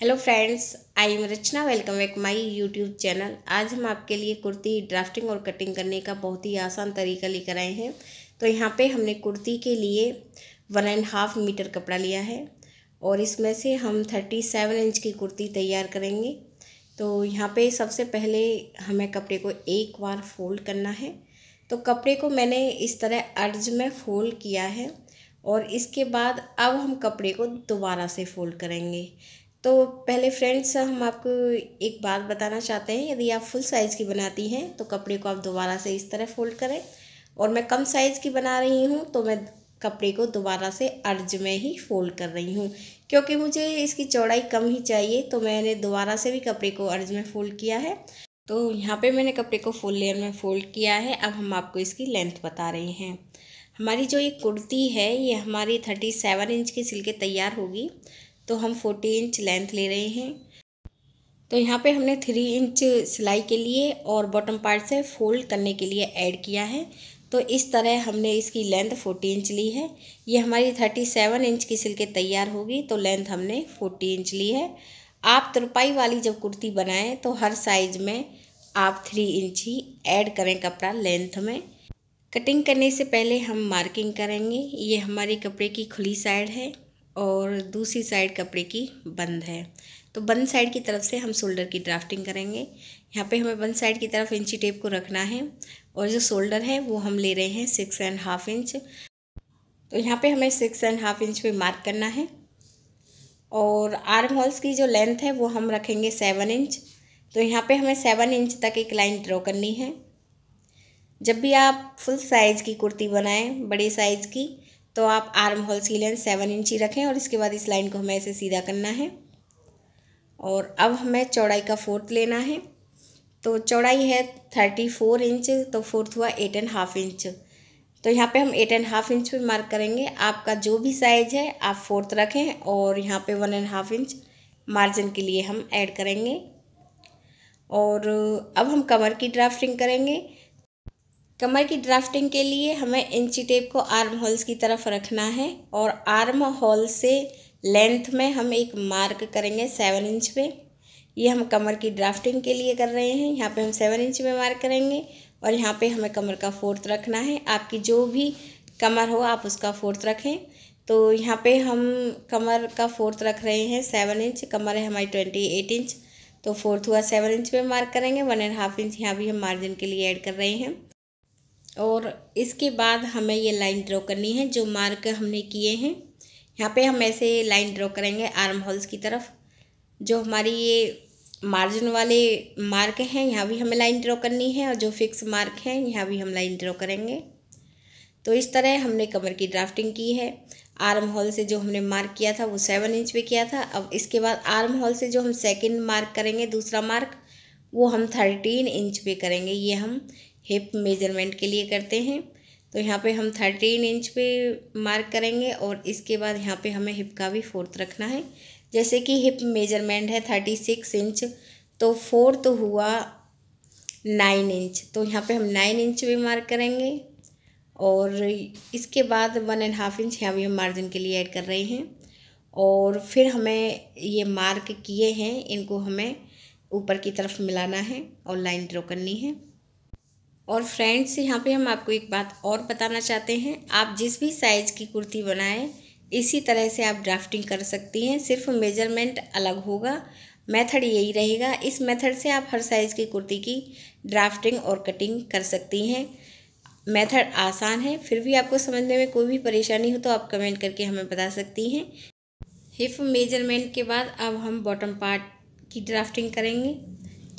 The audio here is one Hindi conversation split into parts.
hello friends I am Rachna welcome back my YouTube channel आज हम आपके लिए कुर्ती ड्राफ्टिंग और कटिंग करने का बहुत ही आसान तरीका लेकर आए हैं तो यहाँ पे हमने कुर्ती के लिए वन एंड हाफ मीटर कपड़ा लिया है और इसमें से हम थर्टी सेवन इंच की कुर्ती तैयार करेंगे तो यहाँ पे सबसे पहले हमें कपड़े को एक बार फोल्ड करना है तो कपड़े को मैंने इस तरह अर्ज में फ़ोल्ड किया है और इसके बाद अब हम कपड़े को दोबारा से फ़ोल्ड करेंगे तो पहले फ्रेंड्स हम आपको एक बात बताना चाहते हैं यदि आप फुल साइज़ की बनाती हैं तो कपड़े को आप दोबारा से इस तरह फोल्ड करें और मैं कम साइज़ की बना रही हूँ तो मैं कपड़े को दोबारा से अर्ज में ही फोल्ड कर रही हूँ क्योंकि मुझे इसकी चौड़ाई कम ही चाहिए तो मैंने दोबारा से भी कपड़े को अर्ज में फ़ोल्ड किया है तो यहाँ पे मैंने कपड़े को फुल लेयर में फ़ोल्ड किया है अब हम आपको इसकी लेंथ बता रहे हैं हमारी जो ये कुर्ती है ये हमारी थर्टी सेवन इंच की सिल के तैयार होगी तो हम फोर्टी इंच लेंथ ले रहे हैं तो यहाँ पे हमने थ्री इंच सिलाई के लिए और बॉटम पार्ट से फोल्ड करने के लिए ऐड किया है तो इस तरह हमने इसकी लेंथ फोर्टी इंच ली है ये हमारी थर्टी सेवन इंच की सिल के तैयार होगी तो लेंथ हमने फोर्टी इंच ली है आप तुरपाई वाली जब कुर्ती बनाएं तो हर साइज़ में आप थ्री इंच ही ऐड करें कपड़ा लेंथ में कटिंग करने से पहले हम मार्किंग करेंगे ये हमारे कपड़े की खुली साइड है और दूसरी साइड कपड़े की बंद है तो बंद साइड की तरफ से हम शोल्डर की ड्राफ्टिंग करेंगे यहाँ पे हमें बंद साइड की तरफ इंची टेप को रखना है और जो शोल्डर है वो हम ले रहे हैं सिक्स एंड हाफ इंच तो यहाँ पे हमें सिक्स एंड हाफ इंच पे मार्क करना है और आर्म होल्स की जो लेंथ है वो हम रखेंगे सेवन इंच तो यहाँ पर हमें सेवन इंच तक एक लाइन ड्रॉ करनी है जब भी आप फुल साइज़ की कुर्ती बनाएँ बड़े साइज़ की तो आप आर्म होल सी लेंथ सेवन इंच ही रखें और इसके बाद इस लाइन को हमें ऐसे सीधा करना है और अब हमें चौड़ाई का फोर्थ लेना है तो चौड़ाई है थर्टी फोर इंच तो फोर्थ हुआ एट एंड हाफ इंच तो यहाँ पे हम एट एंड हाफ इंच पे मार्क करेंगे आपका जो भी साइज है आप फोर्थ रखें और यहाँ पे one and half inch margin के लिए हम ऐड करेंगे और अब हम कमर की ड्राफ्टिंग करेंगे कमर की ड्राफ्टिंग के लिए हमें इंची टेप को आर्म होल्स की तरफ रखना है और आर्म होल से लेंथ में हम एक मार्क करेंगे सेवन इंच पे ये हम कमर की ड्राफ्टिंग के लिए कर रहे हैं यहाँ पे हम सेवन इंच में मार्क करेंगे और यहाँ पे हमें कमर का फोर्थ रखना है आपकी जो भी कमर हो आप उसका फोर्थ रखें तो यहाँ पे हम कमर का फोर्थ रख रहे हैं सेवन इंच कमर है हमारी ट्वेंटी एट इंच तो फोर्थ हुआ सेवन इंच में मार्क करेंगे वन एंड हाफ इंच यहाँ भी हम मार्जिन के लिए ऐड कर रहे हैं और इसके बाद हमें ये लाइन ड्रॉ करनी है जो मार्क हमने किए हैं यहाँ पे हम ऐसे लाइन ड्रॉ करेंगे आर्म होल्स की तरफ जो हमारी ये मार्जिन वाले मार्क हैं यहाँ भी हमें लाइन ड्रॉ करनी है और जो फिक्स मार्क हैं यहाँ भी हम लाइन ड्रॉ करेंगे तो इस तरह हमने कमर की ड्राफ्टिंग की है आर्म होल से जो हमने मार्क किया था वो सेवन इंच पे किया था अब इसके बाद आर्म होल से जो हम सेकंड मार्क करेंगे दूसरा मार्क वो हम थर्टीन इंच पे करेंगे ये हम हिप मेजरमेंट के लिए करते हैं तो यहाँ पे हम थर्टीन इंच पे मार्क करेंगे और इसके बाद यहाँ पे हमें हिप का भी फोर्थ रखना है जैसे कि हिप मेजरमेंट है थर्टी सिक्स इंच तो फोर्थ तो हुआ नाइन इंच तो यहाँ पे हम नाइन इंच भी मार्क करेंगे और इसके बाद वन एंड हाफ इंच यहाँ भी हम मार्जिन के लिए ऐड कर रहे हैं और फिर हमें ये मार्क किए हैं इनको हमें ऊपर की तरफ मिलाना है और लाइन ड्रॉ करनी है और फ्रेंड्स यहाँ पे हम आपको एक बात और बताना चाहते हैं आप जिस भी साइज़ की कुर्ती बनाएं इसी तरह से आप ड्राफ्टिंग कर सकती हैं सिर्फ मेजरमेंट अलग होगा मेथड यही रहेगा इस मेथड से आप हर साइज़ की कुर्ती की ड्राफ्टिंग और कटिंग कर सकती हैं मेथड आसान है फिर भी आपको समझने में कोई भी परेशानी हो तो आप कमेंट करके हमें बता सकती हैं हिफ मेजरमेंट के बाद अब हम बॉटम पार्ट की ड्राफ्टिंग करेंगे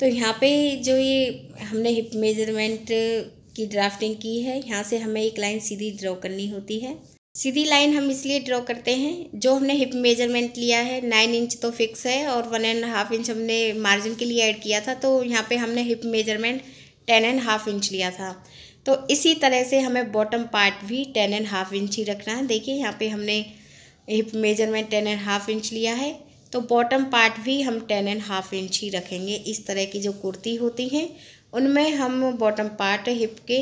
तो यहाँ पे जो ये हमने हिप मेजरमेंट की ड्राफ्टिंग की है यहाँ से हमें एक लाइन सीधी ड्रॉ करनी होती है सीधी लाइन हम इसलिए ड्रॉ करते हैं जो हमने हिप मेजरमेंट लिया है नाइन इंच तो फिक्स है और वन एंड हाफ इंच हमने मार्जिन के लिए ऐड किया था तो यहाँ पे हमने hip measurement ten and half inch लिया था तो इसी तरह से हमें बॉटम पार्ट भी टेन एंड हाफ इंच ही रखना है देखिए यहाँ पे हमने hip measurement ten and half inch लिया है तो बॉटम पार्ट भी हम टेन एंड हाफ इंच ही रखेंगे इस तरह की जो कुर्ती होती हैं उनमें हम बॉटम पार्ट हिप के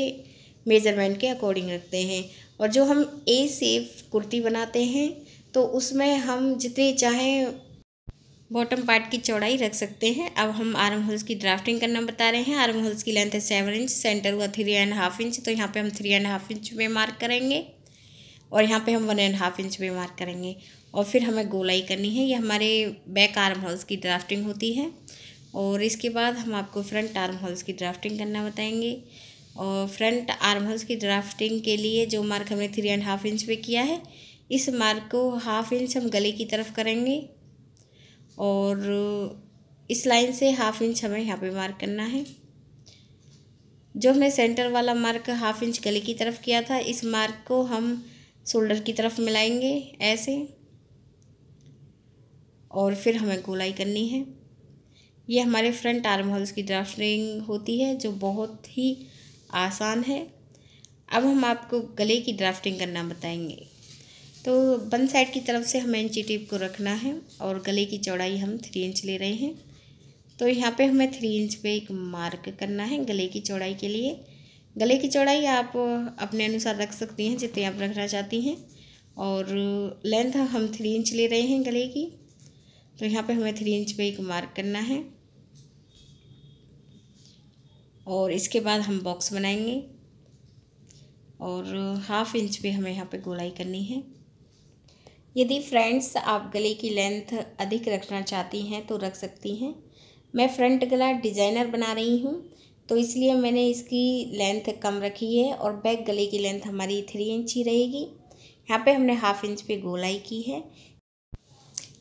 मेज़रमेंट के अकॉर्डिंग रखते हैं और जो हम ए सेफ कुर्ती बनाते हैं तो उसमें हम जितने चाहें बॉटम पार्ट की चौड़ाई रख सकते हैं अब हम आर्म होल्स की ड्राफ्टिंग करना बता रहे हैं आर्म होल्स की लेंथ है सेवन इंच सेंटर हुआ थ्री एंड हाफ इंच तो यहाँ पे हम थ्री एंड हाफ इंच में मार्क करेंगे और यहाँ पे हम वन एंड हाफ इंच में मार्क करेंगे और फिर हमें गोलाई करनी है ये हमारे बैक आर्म होल्स की ड्राफ्टिंग होती है और इसके बाद हम आपको फ्रंट आर्म होल्स की ड्राफ्टिंग करना बताएंगे और फ्रंट आर्म होल्स की ड्राफ्टिंग के लिए जो मार्क हमने थ्री एंड हाफ इंच पे किया है इस मार्क को हाफ इंच हम गले की तरफ करेंगे और इस लाइन से हाफ इंच हमें यहाँ पे मार्क करना है जो हमने सेंटर वाला मार्क हाफ इंच गले की तरफ किया था इस मार्क को हम शोल्डर की तरफ मिलाएंगे ऐसे और फिर हमें गोलाई करनी है ये हमारे फ्रंट आर्म होल्स की ड्राफ्टिंग होती है जो बहुत ही आसान है अब हम आपको गले की ड्राफ्टिंग करना बताएंगे तो वन साइड की तरफ से हमें इंची टेप को रखना है और गले की चौड़ाई हम थ्री इंच ले रहे हैं तो यहाँ पे हमें थ्री इंच पे एक मार्क करना है गले की चौड़ाई के लिए गले की चौड़ाई आप अपने अनुसार रख सकती हैं जितनी आप रखना चाहती हैं और लेंथ हम थ्री इंच ले रहे हैं गले की तो यहाँ पे हमें थ्री इंच पे एक मार्क करना है और इसके बाद हम बॉक्स बनाएंगे और हाफ इंच पे हमें यहाँ पे गोलाई करनी है यदि फ्रेंड्स आप गले की लेंथ अधिक रखना चाहती हैं तो रख सकती हैं मैं फ्रंट गला डिज़ाइनर बना रही हूँ तो इसलिए मैंने इसकी लेंथ कम रखी है और बैक गले की लेंथ हमारी थ्री इंच ही रहेगी यहाँ पे हमने हाफ इंच पे गोलाई की है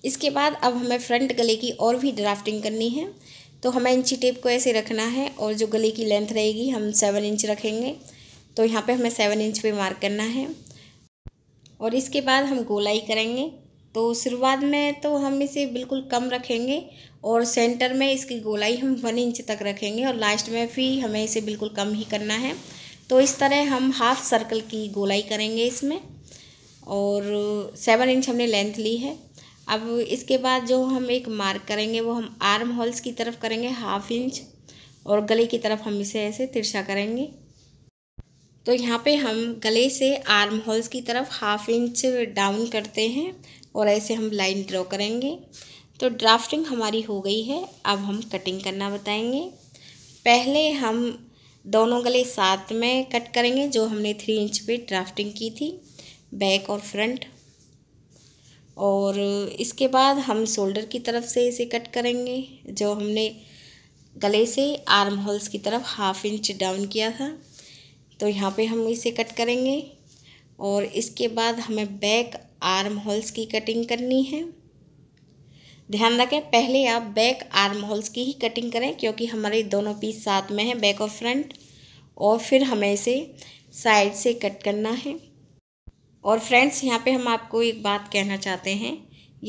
इसके बाद अब हमें फ्रंट गले की और भी ड्राफ्टिंग करनी है तो हमें इंची टेप को ऐसे रखना है और जो गले की लेंथ रहेगी हम सेवन इंच रखेंगे तो यहाँ पे हमें सेवन इंच पे मार्क करना है और इसके बाद हम गोलाई करेंगे तो शुरुआत में तो हम इसे बिल्कुल कम रखेंगे और सेंटर में इसकी गोलाई हम वन इंच तक रखेंगे और लास्ट में भी हमें इसे बिल्कुल कम ही करना है तो इस तरह हम हाफ सर्कल की गोलाई करेंगे इसमें और सेवन इंच हमने लेंथ ली है अब इसके बाद जो हम एक मार्क करेंगे वो हम आर्म होल्स की तरफ करेंगे हाफ इंच और गले की तरफ हम इसे ऐसे तिरछा करेंगे तो यहाँ पे हम गले से आर्म होल्स की तरफ हाफ इंच डाउन करते हैं और ऐसे हम लाइन ड्रॉ करेंगे तो ड्राफ्टिंग हमारी हो गई है अब हम कटिंग करना बताएंगे पहले हम दोनों गले साथ में कट करेंगे जो हमने थ्री इंच पे ड्राफ्टिंग की थी बैक और फ्रंट और इसके बाद हम शोल्डर की तरफ से इसे कट करेंगे जो हमने गले से आर्म होल्स की तरफ हाफ इंच डाउन किया था तो यहाँ पे हम इसे कट करेंगे और इसके बाद हमें बैक आर्म होल्स की कटिंग करनी है ध्यान रखें पहले आप बैक आर्म होल्स की ही कटिंग करें क्योंकि हमारे दोनों पीस साथ में हैं बैक और फ्रंट और फिर हमें इसे साइड से कट करना है और फ्रेंड्स यहाँ पे हम आपको एक बात कहना चाहते हैं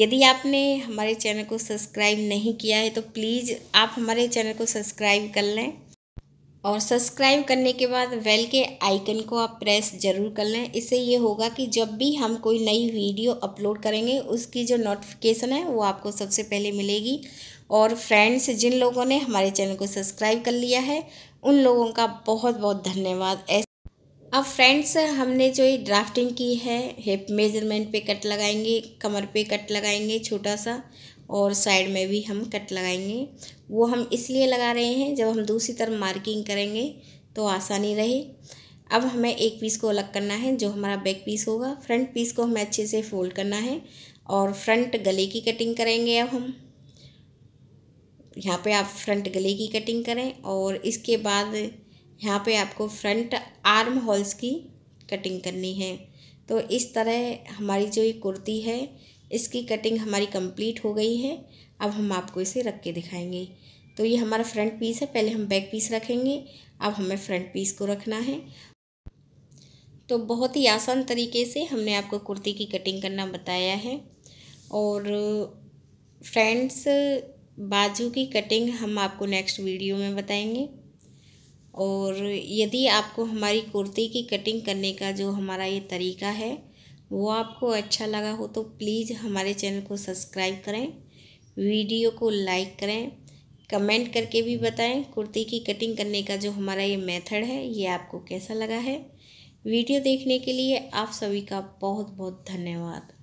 यदि आपने हमारे चैनल को सब्सक्राइब नहीं किया है तो प्लीज़ आप हमारे चैनल को सब्सक्राइब कर लें और सब्सक्राइब करने के बाद वेल के आइकन को आप प्रेस ज़रूर कर लें इससे ये होगा कि जब भी हम कोई नई वीडियो अपलोड करेंगे उसकी जो नोटिफिकेशन है वो आपको सबसे पहले मिलेगी और फ्रेंड्स जिन लोगों ने हमारे चैनल को सब्सक्राइब कर लिया है उन लोगों का बहुत बहुत धन्यवाद अब फ्रेंड्स हमने जो ये ड्राफ्टिंग की है हिप मेजरमेंट पे कट लगाएंगे कमर पे कट लगाएंगे छोटा सा और साइड में भी हम कट लगाएंगे वो हम इसलिए लगा रहे हैं जब हम दूसरी तरफ मार्किंग करेंगे तो आसानी रहे अब हमें एक पीस को अलग करना है जो हमारा बैक पीस होगा फ्रंट पीस को हमें अच्छे से फोल्ड करना है और फ्रंट गले की कटिंग करेंगे अब हम यहाँ पे आप फ्रंट गले की कटिंग करें और इसके बाद यहाँ पे आपको फ्रंट आर्म होल्स की कटिंग करनी है तो इस तरह हमारी जो ये कुर्ती है इसकी कटिंग हमारी कंप्लीट हो गई है अब हम आपको इसे रख के दिखाएंगे तो ये हमारा फ्रंट पीस है पहले हम बैक पीस रखेंगे अब हमें फ्रंट पीस को रखना है तो बहुत ही आसान तरीके से हमने आपको कुर्ती की कटिंग करना बताया है और फ्रेंड्स बाजू की कटिंग हम आपको नेक्स्ट वीडियो में बताएंगे और यदि आपको हमारी कुर्ती की कटिंग करने का जो हमारा ये तरीका है वो आपको अच्छा लगा हो तो प्लीज़ हमारे चैनल को सब्सक्राइब करें वीडियो को लाइक करें कमेंट करके भी बताएं कुर्ती की कटिंग करने का जो हमारा ये मेथड है ये आपको कैसा लगा है वीडियो देखने के लिए आप सभी का बहुत बहुत धन्यवाद